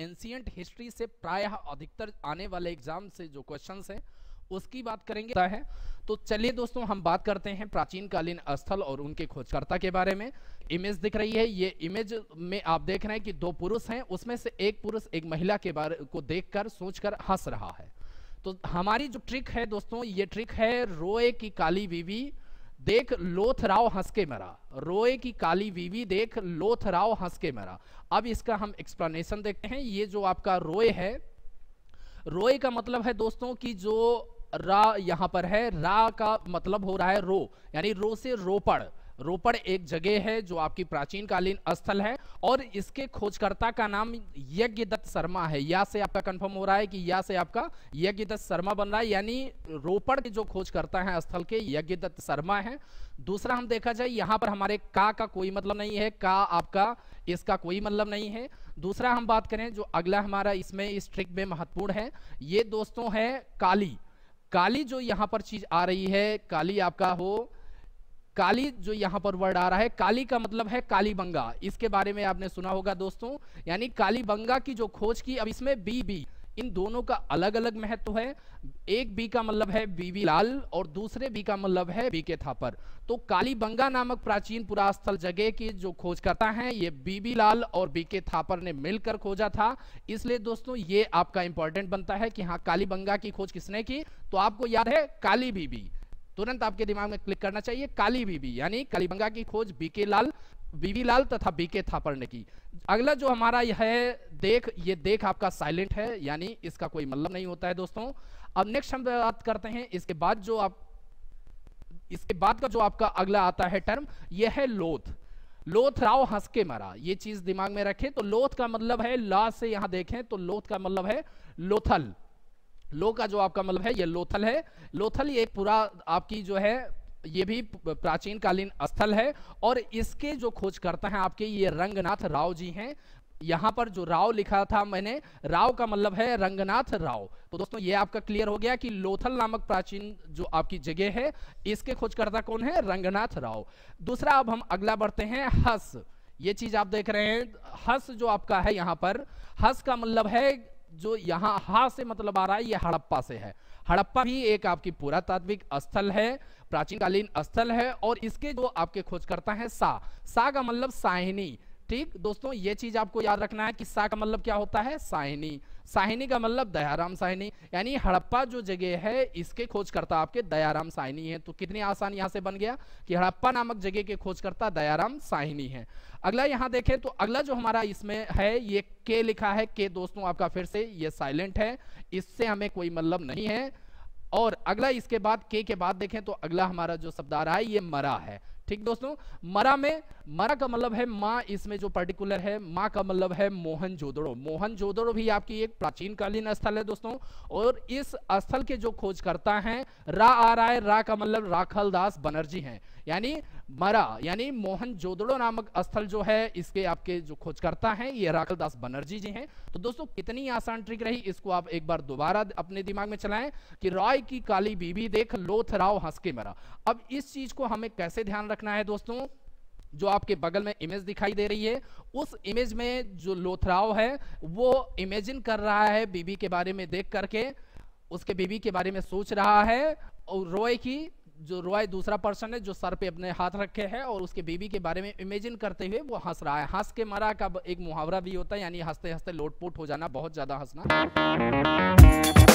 ancient history से प्रायः अधिकतर आने वाले एग्जाम से जो क्वेश्चन हैं उसकी बात करेंगे है तो चलिए दोस्तों हम बात करते हैं प्राचीन कालीन स्थल और उनके खोजकर्ता के बारे में इमेज दिख रही है ये इमेज में आप देख रहे हैं कि दो पुरुष हैं उसमें से एक पुरुष एक महिला के बारे को देखकर सोचकर हंस रहा है तो हमारी जो ट्रिक है दोस्तों ये ट्रिक है रोए की काली बीवी देख लोथराव हंस के मरा रोए की काली बीवी देख लोथराव हंस के मरा अब इसका हम एक्सप्लेनेशन देखते हैं ये जो आपका रोए है रोए का मतलब है दोस्तों कि जो रा यहाँ पर है रा का मतलब हो रहा है रो यानी रो से रोपड़ रोपड़ एक जगह है जो आपकी प्राचीन कालीन स्थल है और इसके खोजकर्ता का नाम यज्ञदत्त शर्मा है या से आपका कंफर्म हो रहा है कि या से आपका यज्ञदत्त शर्मा बन रहा है यानी रोपड़ के जो खोजकर्ता है स्थल के यज्ञदत्त शर्मा है दूसरा हम देखा जाए यहाँ पर हमारे का का कोई मतलब नहीं है का आपका इसका कोई मतलब नहीं है दूसरा हम बात करें जो अगला हमारा इसमें इस ट्रिक में महत्वपूर्ण है ये दोस्तों है काली काली जो यहाँ पर चीज आ रही है काली आपका हो काली जो यहाँ पर वर्ड आ रहा है काली का मतलब है काली बंगा इसके बारे में आपने सुना होगा दोस्तों यानी काली बंगा की जो खोज की अब इसमें बी बी इन दोनों का अलग अलग महत्व है एक बी का मतलब है बीबी लाल और दूसरे बी का मतलब है बी के थापर तो कालीबंगा नामक प्राचीन पुरास्थल जगह की जो खोज करता है ये बीबी लाल और बी के थापर ने मिलकर खोजा था इसलिए दोस्तों ये आपका इंपॉर्टेंट बनता है कि हाँ कालीबंगा की खोज किसने की तो आपको याद है काली बीबी तुरंत आपके दिमाग में क्लिक करना चाहिए काली बीबी यानी कालीबंगा की खोज बीके लाल बीवी लाल तथा बीके थापर ने की अगला जो हमारा यह है देख ये देख आपका साइलेंट है यानी इसका कोई मतलब नहीं होता है दोस्तों अब नेक्स्ट हम बात करते हैं इसके बाद जो आप इसके बाद का जो आपका अगला आता है टर्म यह है लोथ लोथ राव हंस के मरा ये चीज दिमाग में रखें तो लोथ का मतलब है ला से यहां देखें तो लोथ का मतलब है लोथल लो का जो आपका मतलब है ये लोथल है लोथल ये पूरा आपकी जो है ये भी प्राचीन कालीन स्थल है और इसके जो खोजकर्ता हैं आपके ये रंगनाथ राव जी हैं यहाँ पर जो राव लिखा था मैंने राव का मतलब है रंगनाथ राव तो दोस्तों ये आपका क्लियर हो गया कि लोथल नामक प्राचीन जो आपकी जगह है इसके खोजकर्ता कौन है रंगनाथ राव दूसरा अब हम अगला बढ़ते हैं हस ये चीज आप देख रहे हैं हस जो आपका है यहाँ पर हस का मतलब है जो यहाँ हा से मतलब आ रहा है ये हड़प्पा से है हड़प्पा भी एक आपकी पुरातात्विक स्थल है प्राचीनकालीन स्थल है और इसके जो आपके खोजकर्ता हैं सा सा का मतलब साहिनी ठीक दोस्तों ये चीज आपको याद रखना है कि सा का मतलब क्या होता है साहिनी साहिनी का मतलब दयाराम साहिनी यानी हड़प्पा जो जगह है इसके खोजकर्ता आपके दयाराम साहिनी है तो कितनी आसान यहां से बन गया कि हड़प्पा नामक जगह के खोजकर्ता दयाराम साहिनी है अगला यहां देखें तो अगला जो हमारा इसमें है ये के लिखा है के दोस्तों आपका फिर से ये साइलेंट है इससे हमें कोई मतलब नहीं है और अगला इसके बाद के के बाद देखें तो अगला हमारा जो शब्द आ रहा है ये मरा है ठीक दोस्तों मरा में मरा का मतलब है माँ इसमें जो पर्टिकुलर है माँ का मतलब है मोहन जोदड़ो मोहन जोदड़ो भी आपकी एक प्राचीन कालीन स्थल है दोस्तों और इस स्थल के जो खोजकर्ता हैं रा आ रहा है रा का मतलब राखल दास बनर्जी हैं यानी मरा यानी मोहन जोदड़ो नामक स्थल जो है इसके आपके जो खोजकर्ता हैं ये राखल दास बनर्जी जी हैं तो दोस्तों कितनी आसान ट्रिक रही इसको आप एक बार दोबारा अपने दिमाग में चलाएं कि रॉय की काली बीबी देख लोथ राव हंस के मरा अब इस चीज को हमें कैसे ध्यान रखना है दोस्तों जो आपके बगल में इमेज दिखाई दे रही है उस इमेज में जो लोथराव है वो इमेजिन कर रहा है बीबी के बारे में देख करके उसके बीबी के बारे में सोच रहा है और रोए की जो रॉय दूसरा पर्सन है जो सर पे अपने हाथ रखे हैं और उसके बीबी के बारे में इमेजिन करते हुए वो हंस रहा है हंस के मरा का एक मुहावरा भी होता है यानी हंसते हंसते लोटपोट हो जाना बहुत ज़्यादा हंसना